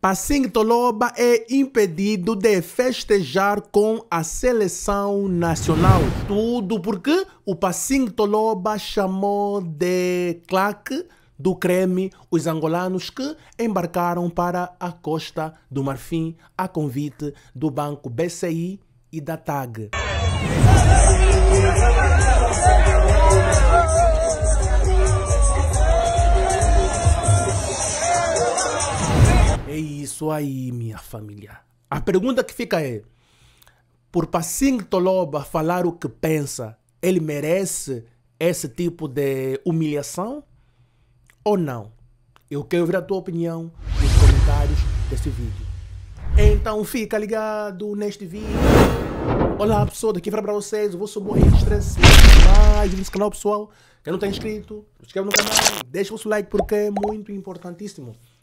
Passing Toloba é impedido de festejar com a seleção nacional. Tudo porque o Passing Toloba chamou de claque do creme os angolanos que embarcaram para a costa do Marfim a convite do banco BCI e da TAG. isso aí, minha família. A pergunta que fica é: por Passing Toloba falar o que pensa, ele merece esse tipo de humilhação ou não? Eu quero ouvir a tua opinião nos comentários deste vídeo. Então fica ligado neste vídeo. Olá pessoal, daqui para vocês, eu vou subir o estresse mais nesse canal pessoal. Quem não está inscrito, se inscreve no canal, deixa o seu like porque é muito importantíssimo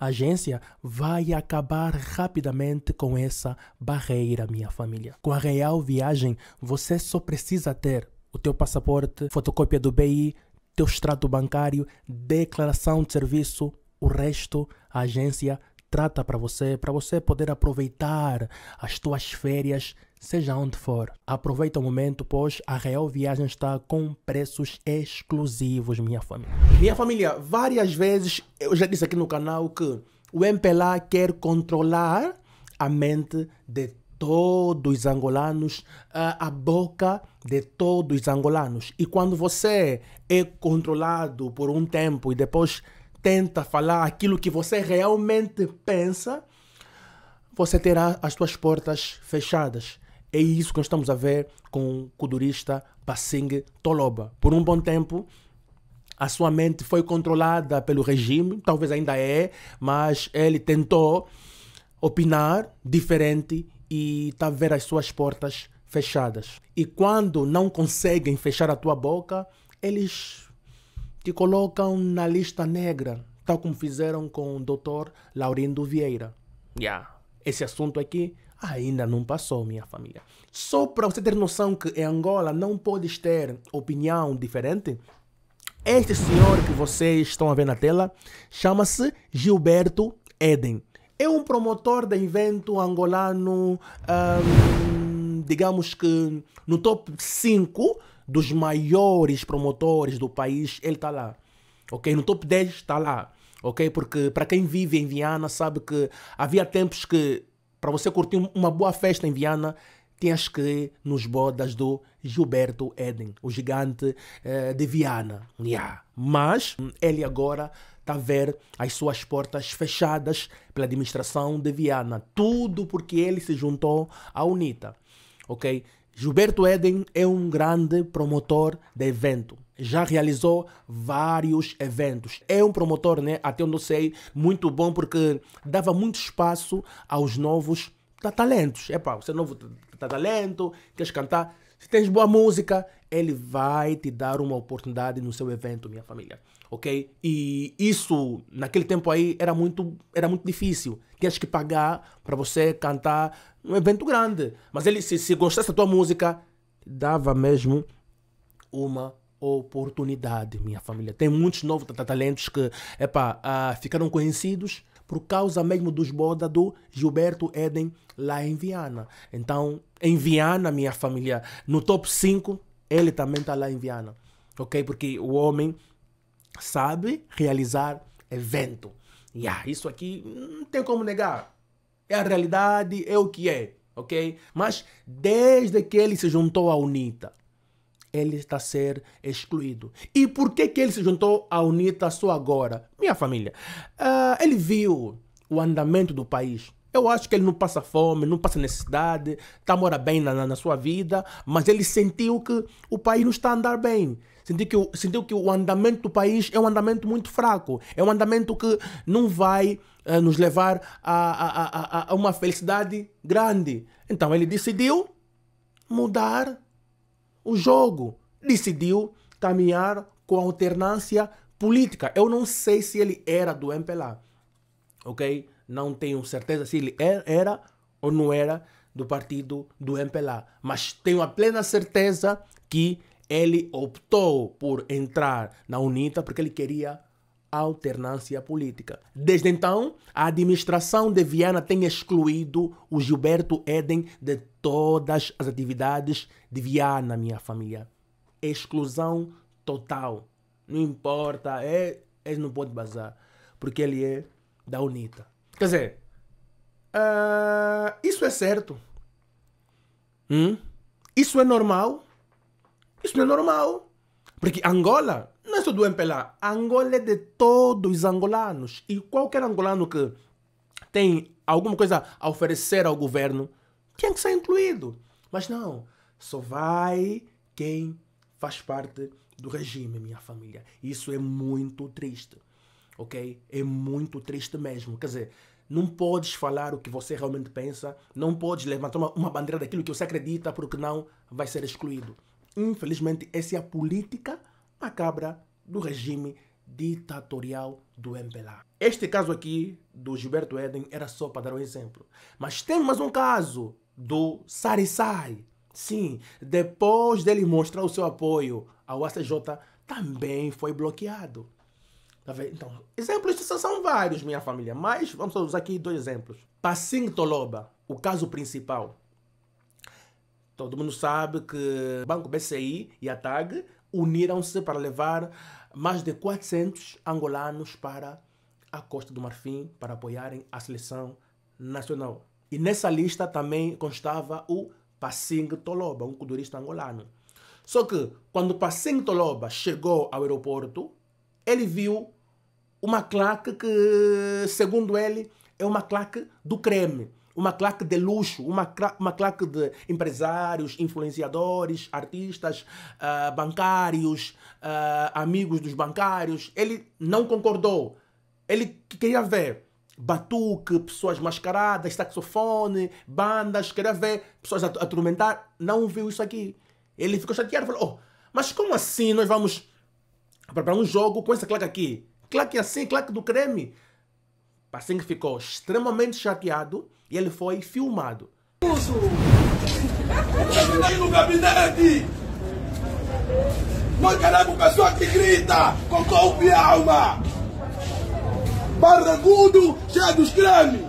agência vai acabar rapidamente com essa barreira, minha família. Com a Real Viagem, você só precisa ter o teu passaporte, fotocópia do BI, teu extrato bancário, declaração de serviço, o resto a agência trata para você, para você poder aproveitar as tuas férias seja onde for. Aproveita o momento, pois a Real Viagem está com preços exclusivos, minha família. Minha família, várias vezes eu já disse aqui no canal que o MPLA quer controlar a mente de todos os angolanos, a boca de todos os angolanos. E quando você é controlado por um tempo e depois tenta falar aquilo que você realmente pensa, você terá as suas portas fechadas. É isso que nós estamos a ver com o kudurista Basing Toloba. Por um bom tempo, a sua mente foi controlada pelo regime, talvez ainda é, mas ele tentou opinar diferente e está a ver as suas portas fechadas. E quando não conseguem fechar a tua boca, eles te colocam na lista negra, tal como fizeram com o Dr. Laurindo Vieira. Yeah. Esse assunto aqui ainda não passou, minha família. Só para você ter noção que em Angola não podes ter opinião diferente, este senhor que vocês estão a ver na tela chama-se Gilberto Eden. É um promotor de evento angolano, hum, digamos que no top 5 dos maiores promotores do país, ele está lá. Ok? No top 10 está lá. Ok? Porque para quem vive em Viana sabe que havia tempos que para você curtir uma boa festa em Viana, tens que ir nos bodas do Gilberto Eden, o gigante eh, de Viana. Yeah. Mas ele agora está a ver as suas portas fechadas pela administração de Viana. Tudo porque ele se juntou à UNITA. Ok? Gilberto Eden é um grande promotor de evento já realizou vários eventos. É um promotor, né? Até onde eu sei, muito bom porque dava muito espaço aos novos talentos. É pá, você é novo tá talento, queres cantar? Se tens boa música, ele vai te dar uma oportunidade no seu evento, minha família. Ok? E isso, naquele tempo aí, era muito, era muito difícil. Tinhas que pagar para você cantar um evento grande. Mas ele, se, se gostasse da tua música, dava mesmo uma oportunidade, minha família. Tem muitos novos talentos que é uh, ficaram conhecidos por causa mesmo dos boda do Gilberto Eden lá em Viana. Então, em Viana, minha família, no top 5, ele também está lá em Viana. Ok? Porque o homem sabe realizar evento. Yeah, isso aqui não tem como negar. É a realidade, é o que é. Ok? Mas desde que ele se juntou à UNITA, ele está a ser excluído. E por que, que ele se juntou à UNITA só agora? Minha família, uh, ele viu o andamento do país. Eu acho que ele não passa fome, não passa necessidade, está mora bem na, na sua vida, mas ele sentiu que o país não está a andar bem. Sentiu que, o, sentiu que o andamento do país é um andamento muito fraco, é um andamento que não vai uh, nos levar a, a, a, a uma felicidade grande. Então ele decidiu mudar o jogo. Decidiu caminhar com alternância política. Eu não sei se ele era do MPLA, ok? Não tenho certeza se ele é, era ou não era do partido do MPLA, mas tenho a plena certeza que ele optou por entrar na UNITA porque ele queria alternância política. Desde então, a administração de Viana tem excluído o Gilberto Eden de todas as atividades de Viana, minha família. Exclusão total. Não importa, é, ele não pode bazar, porque ele é da UNITA. Quer dizer, uh, isso é certo. Hum? Isso é normal? Isso não é normal. Porque Angola não é só do MPLA. Angola é de todos os angolanos. E qualquer angolano que tem alguma coisa a oferecer ao governo tem que ser incluído. Mas não, só vai quem faz parte do regime, minha família. Isso é muito triste. Ok? É muito triste mesmo. Quer dizer, não podes falar o que você realmente pensa, não podes levantar uma, uma bandeira daquilo que você acredita, porque não vai ser excluído. Infelizmente, essa é a política macabra do regime ditatorial do MPLA. Este caso aqui do Gilberto Eden era só para dar um exemplo. Mas tem mais um caso do Sarisai. Sim, depois dele mostrar o seu apoio ao ACJ, também foi bloqueado. Tá então, exemplos são vários, minha família, mas vamos usar aqui dois exemplos. Passing Toloba, o caso principal. Todo mundo sabe que o Banco BCI e a TAG uniram-se para levar mais de 400 angolanos para a Costa do Marfim para apoiarem a seleção nacional. E nessa lista também constava o Passing Toloba, um culturista angolano. Só que quando Passing Toloba chegou ao aeroporto, ele viu uma claque que, segundo ele, é uma claque do creme uma claque de luxo, uma, uma claque de empresários, influenciadores, artistas, uh, bancários, uh, amigos dos bancários. Ele não concordou. Ele queria ver batuque, pessoas mascaradas, saxofone, bandas, queria ver pessoas a atormentar. Não viu isso aqui. Ele ficou chateado e falou: oh, mas como assim nós vamos para um jogo com essa claque aqui? Claque assim, claque do creme. Passing ficou extremamente chateado e ele foi filmado. Aí no gabinete! Nós queremos pessoa que grita com corpo e alma! Barragudo, cheio dos cremes!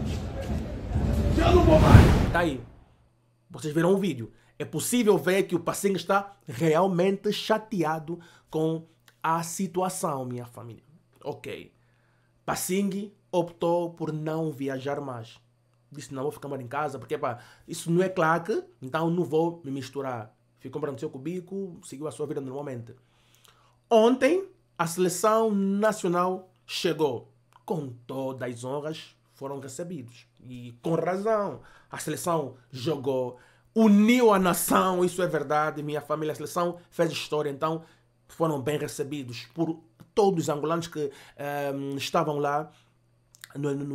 Já não vou mais! Tá aí. Vocês viram o vídeo. É possível ver que o Passinho está realmente chateado com a situação, minha família. Ok. Passinho optou por não viajar mais. Disse, não vou ficar mais em casa, porque pá, isso não é claque, então não vou me misturar. Ficou para o seu cubico, seguiu a sua vida normalmente. Ontem, a seleção nacional chegou com todas as honras foram recebidos. E com razão. A seleção jogou, uniu a nação, isso é verdade. Minha família, a seleção fez história, então foram bem recebidos por todos os angolanos que um, ehm, estavam lá no, no,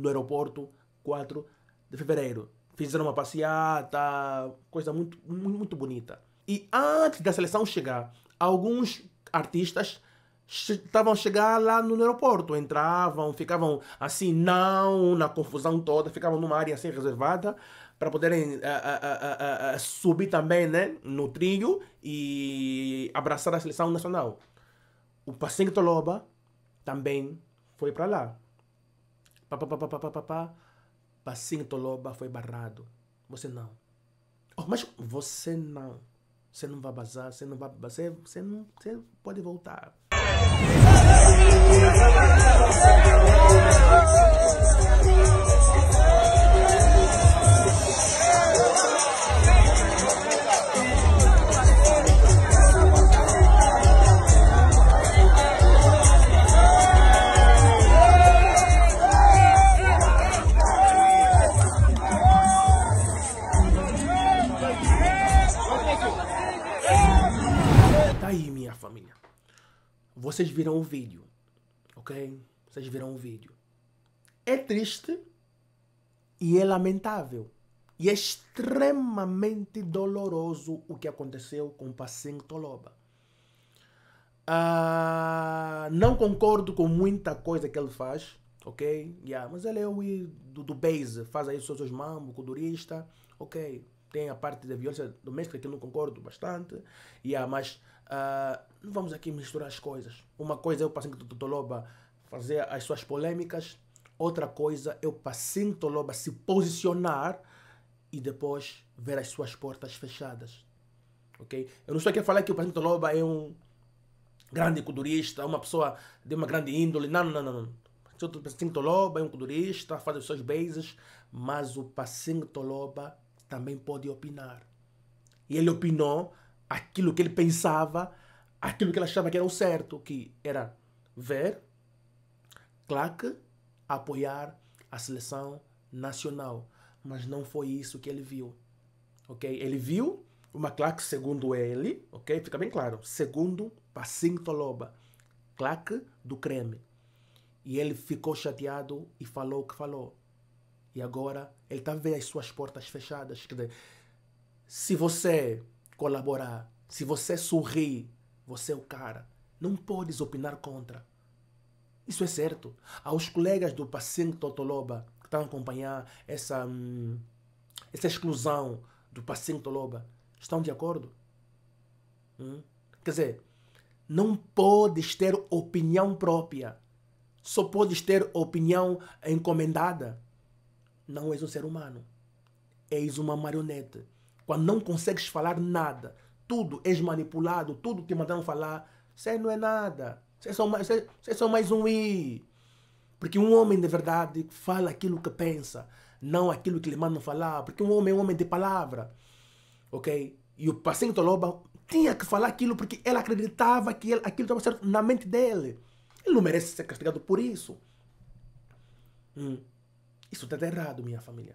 no aeroporto 4 de fevereiro. Fizeram uma passeata, coisa muito, muito bonita. E antes da seleção chegar, alguns artistas estavam a chegar lá no aeroporto, entravam, ficavam assim, não, na confusão toda, ficavam numa área assim reservada para poderem a, a, a, subir também né, no trilho e abraçar a seleção nacional. O Pacinho Toloba também foi para lá papapá, Bacinto Loba foi barrado. Você não. Oh, mas você não. Você não vai bazar, você não vai. Você, você não. Você pode voltar. aí, minha família. Vocês viram o vídeo, ok? Vocês viram o vídeo. É triste e é lamentável. E é extremamente doloroso o que aconteceu com o paciente Toloba. Uh, não concordo com muita coisa que ele faz, ok? Yeah, mas ele é o do, do base, faz aí seus, seus mambo, culturista, ok? Tem a parte da violência doméstica que eu não concordo bastante. Yeah, mas uh, não vamos aqui misturar as coisas. Uma coisa é o paciente do Totoloba fazer as suas polêmicas. Outra coisa é o paciente Totoloba se posicionar e depois ver as suas portas fechadas. Ok? Eu não estou aqui a falar que o paciente Totoloba é um grande culturista, uma pessoa de uma grande índole. Não, não, não. não. O paciente Toloba é um culturista, faz os seus bases, mas o paciente Toloba também pode opinar. E ele opinou aquilo que ele pensava, aquilo que ele achava que era o certo, que era ver claque apoiar a seleção nacional. Mas não foi isso que ele viu. Ok? Ele viu uma claque segundo ele, ok? Fica bem claro. Segundo Pacinho Toloba, claque do creme. E ele ficou chateado e falou o que falou. E agora ele está vendo as suas portas fechadas. Quer dizer, se você colaborar, se você sorrir, você é o cara. Não podes opinar contra. Isso é certo. Aos colegas do paciente Totoloba que estão a acompanhar essa, hum, essa exclusão do paciente Totoloba, estão de acordo? Hum? Quer dizer, não podes ter opinião própria. Só podes ter opinião encomendada. Não és um ser humano. És uma marionete. Quando não consegues falar nada, tudo és manipulado, tudo te mandaram falar. Você não é nada. Você é são mais, é são mais um i. Porque um homem de verdade fala aquilo que pensa, não aquilo que lhe mandam falar. Porque um homem é um homem de palavra. Ok? E o paciente Loba tinha que falar aquilo porque ele acreditava que ele, aquilo estava certo na mente dele. Ele não merece ser castigado por isso. Hum. Isso está errado, minha família.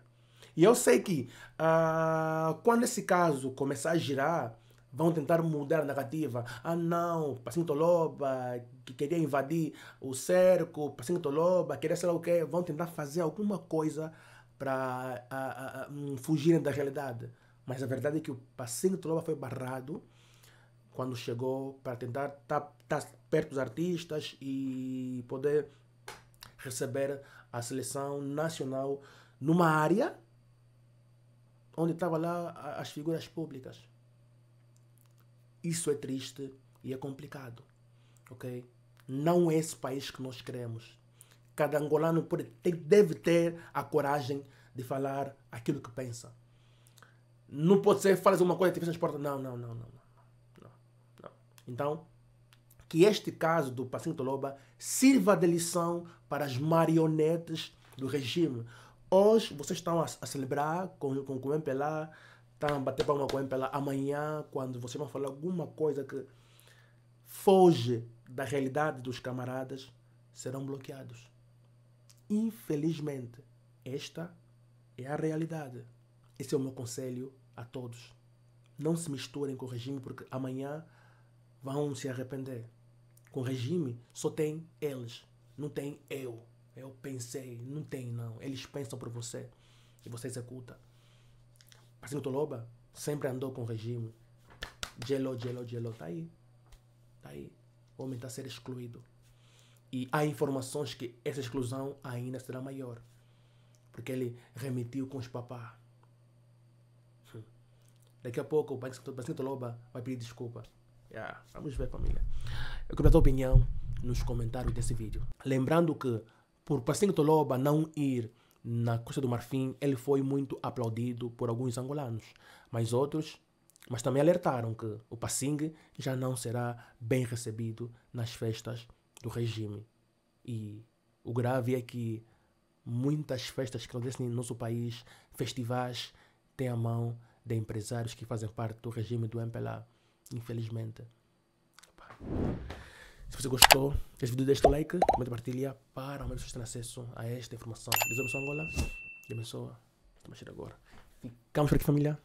E eu sei que ah, quando esse caso começar a girar, vão tentar mudar a narrativa. Ah, não, Pacinho Toloba que queria invadir o cerco, Pacinho Toloba queria sei lá o quê. Vão tentar fazer alguma coisa para ah, ah, um, fugirem da realidade. Mas a verdade é que o Pacinho Toloba foi barrado quando chegou para tentar estar tá, tá perto dos artistas e poder receber a seleção nacional numa área onde estavam lá as figuras públicas. Isso é triste e é complicado, ok? Não é esse país que nós queremos. Cada angolano deve ter a coragem de falar aquilo que pensa. Não pode ser, falas uma coisa e te fechas as portas. não, não, não, não, não, não. Então, que este caso do Pacinho Loba sirva de lição para as marionetes do regime. Hoje vocês estão a, a celebrar com, com, com o MPLA, estão a bater palma com o MPLA. Amanhã, quando vocês vão falar alguma coisa que foge da realidade dos camaradas, serão bloqueados. Infelizmente, esta é a realidade. Esse é o meu conselho a todos. Não se misturem com o regime, porque amanhã vão se arrepender com regime, só tem eles, não tem eu. Eu pensei, não tem não. Eles pensam por você e você executa. Marcinho assim Toloba sempre andou com regime. Gelo, gelo, gelo, tá aí. Tá aí. O homem está a ser excluído. E há informações que essa exclusão ainda será maior. Porque ele remitiu com os papás. Hum. Daqui a pouco o Bacinto Loba vai pedir desculpa. Yeah. Vamos ver, família. Eu quero a tua opinião nos comentários desse vídeo. Lembrando que, por Passinho Toloba não ir na Costa do Marfim, ele foi muito aplaudido por alguns angolanos, mas outros, mas também alertaram que o Passing já não será bem recebido nas festas do regime. E o grave é que muitas festas que acontecem no nosso país, festivais, têm a mão de empresários que fazem parte do regime do MPLA, infelizmente. Se você gostou desse vídeo, deixe o like, comenta, partilha para mais menos terem acesso a esta informação. Deus abençoe Angola. E abençoa. Estamos cheio agora. Ficamos por aqui, família.